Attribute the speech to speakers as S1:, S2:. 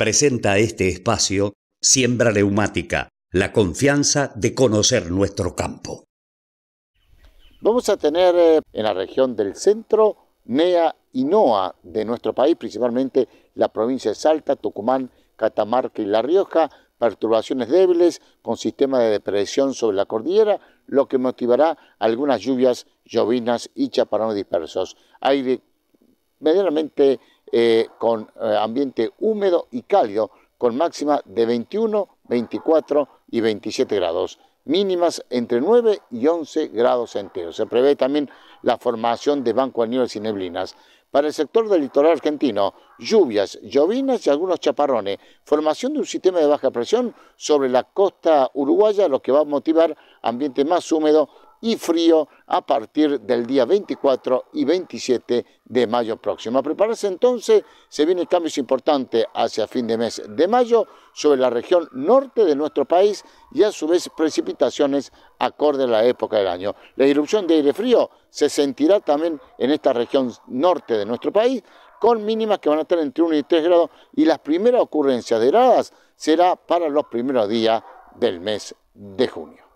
S1: presenta este espacio Siembra Neumática, la confianza de conocer nuestro campo. Vamos a tener eh, en la región del centro, NEA y NOA de nuestro país, principalmente la provincia de Salta, Tucumán, Catamarca y La Rioja, perturbaciones débiles con sistema de depresión sobre la cordillera, lo que motivará algunas lluvias llovinas y chaparrones dispersos. Aire medianamente eh, con eh, ambiente húmedo y cálido, con máxima de 21, 24 y 27 grados, mínimas entre 9 y 11 grados enteros. Se prevé también la formación de banco de nieves y neblinas. Para el sector del litoral argentino, lluvias, llovinas y algunos chaparrones, formación de un sistema de baja presión sobre la costa uruguaya, lo que va a motivar ambiente más húmedo y frío a partir del día 24 y 27 de mayo próximo. A prepararse entonces, se vienen cambios importantes hacia fin de mes de mayo sobre la región norte de nuestro país y a su vez precipitaciones acorde a la época del año. La irrupción de aire frío se sentirá también en esta región norte de nuestro país, con mínimas que van a estar entre 1 y 3 grados y las primeras ocurrencias de heladas será para los primeros días del mes de junio.